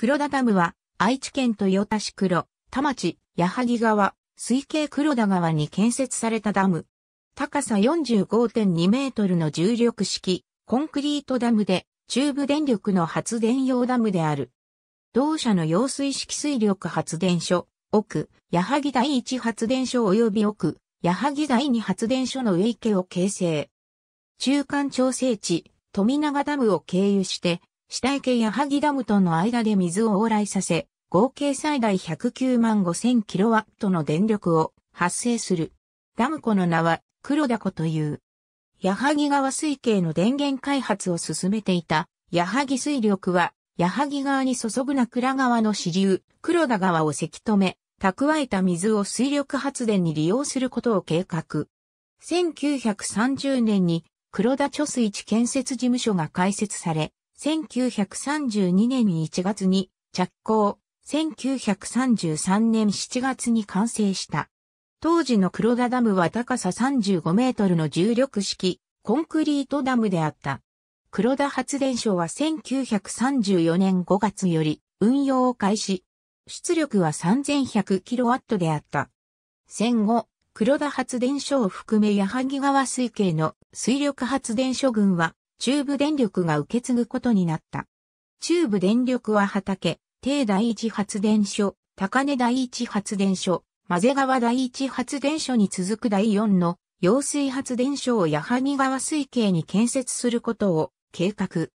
黒田ダムは、愛知県豊田市黒、田町、矢作川、水系黒田川に建設されたダム。高さ45.2メートルの重力式、コンクリートダムで、中部電力の発電用ダムである。同社の揚水式水力発電所、奥、矢作第一発電所及び奥、矢作第二発電所の上池を形成。中間調整地、富永ダムを経由して、死体系矢作ダムとの間で水を往来させ、合計最大109万5000キロワットの電力を発生する。ダム湖の名は黒田湖という。矢作川水系の電源開発を進めていた矢作水力は矢作川に注ぐな倉川の支流黒田川をせき止め、蓄えた水を水力発電に利用することを計画。1930年に黒田貯水池建設事務所が開設され、1932年1月に着工、1933年7月に完成した。当時の黒田ダムは高さ35メートルの重力式、コンクリートダムであった。黒田発電所は1934年5月より運用を開始。出力は3 1 0 0ットであった。戦後、黒田発電所を含め矢作川水系の水力発電所群は中部電力が受け継ぐことになった。中部電力は畑、低第一発電所、高根第一発電所、混ぜ川第一発電所に続く第四の揚水発電所を矢作川水系に建設することを計画。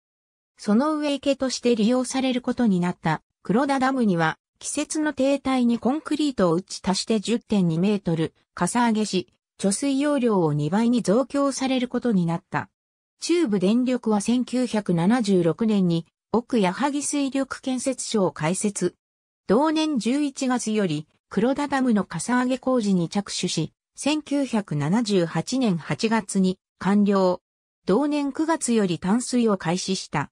その上池として利用されることになった黒田ダムには季節の停滞にコンクリートを打ち足して10.2メートルかさ上げし、貯水容量を2倍に増強されることになった。中部電力は1976年に奥矢作水力建設所を開設。同年11月より黒田ダムのかさ上げ工事に着手し、1978年8月に完了。同年9月より淡水を開始した。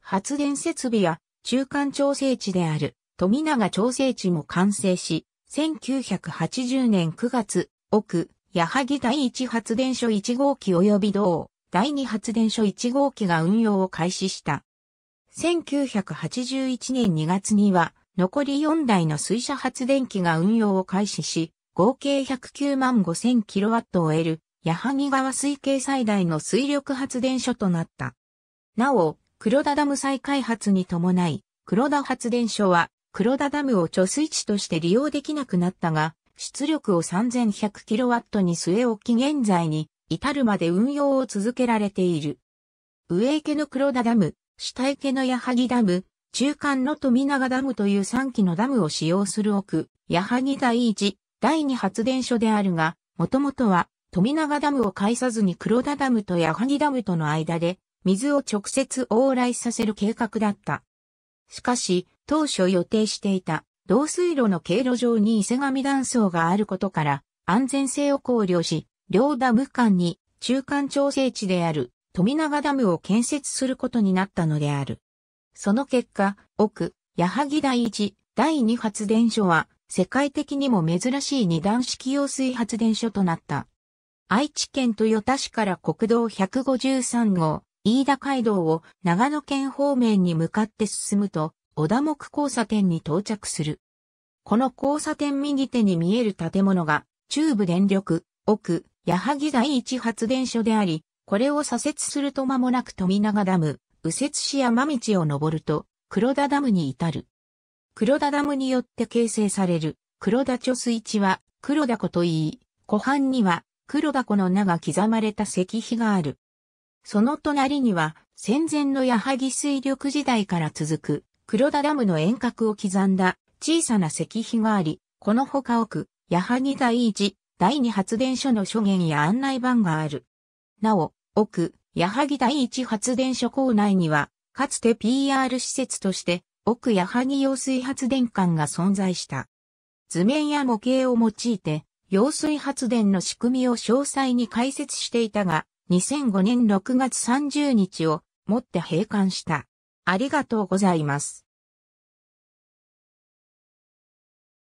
発電設備や中間調整地である富永調整地も完成し、1980年9月、奥、矢作第一発電所1号機及び同。第2発電所1号機が運用を開始した。1981年2月には、残り4台の水車発電機が運用を開始し、合計109万5000キロワットを得る、矢作川水系最大の水力発電所となった。なお、黒田ダム再開発に伴い、黒田発電所は、黒田ダムを貯水池として利用できなくなったが、出力を3100キロワットに据え置き現在に至るまで運用を続けられている。上池の黒田ダム、下池の矢作ダム、中間の富永ダムという3基のダムを使用する奥、矢作第1、第2発電所であるが、もともとは富永ダムを介さずに黒田ダムと矢作ダムとの間で、水を直接往来させる計画だった。しかし、当初予定していた、導水路の経路上に伊勢神断層があることから、安全性を考慮し、両ダム間に中間調整地である富永ダムを建設することになったのである。その結果、奥、矢作第一、第二発電所は世界的にも珍しい二段式用水発電所となった。愛知県豊田市から国道153号、飯田街道を長野県方面に向かって進むと、小田木交差点に到着する。この交差点右手に見える建物が、中部電力、奥、矢作第一発電所であり、これを左折すると間もなく富永ダム、右折し山道を登ると、黒田ダムに至る。黒田ダムによって形成される、黒田貯水池は、黒田湖といい、湖畔には、黒田湖の名が刻まれた石碑がある。その隣には、戦前の矢作水力時代から続く、黒田ダムの遠隔を刻んだ小さな石碑があり、この他奥、矢作第一第二発電所の所言や案内板がある。なお、奥、矢作第一発電所構内には、かつて PR 施設として、奥矢作用水発電館が存在した。図面や模型を用いて、用水発電の仕組みを詳細に解説していたが、2005年6月30日をもって閉館した。ありがとうございます。